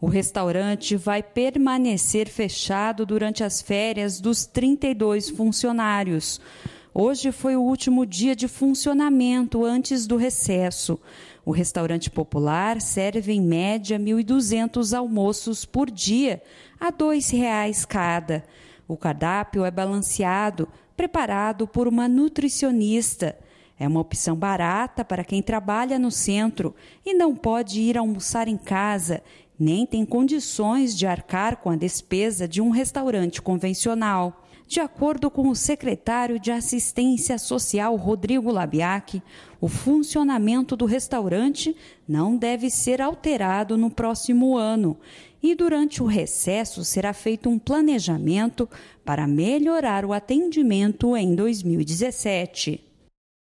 O restaurante vai permanecer fechado durante as férias dos 32 funcionários. Hoje foi o último dia de funcionamento antes do recesso. O restaurante popular serve em média 1.200 almoços por dia, a R$ 2,00 cada. O cardápio é balanceado, preparado por uma nutricionista. É uma opção barata para quem trabalha no centro e não pode ir almoçar em casa nem tem condições de arcar com a despesa de um restaurante convencional. De acordo com o secretário de Assistência Social Rodrigo Labiac, o funcionamento do restaurante não deve ser alterado no próximo ano e durante o recesso será feito um planejamento para melhorar o atendimento em 2017.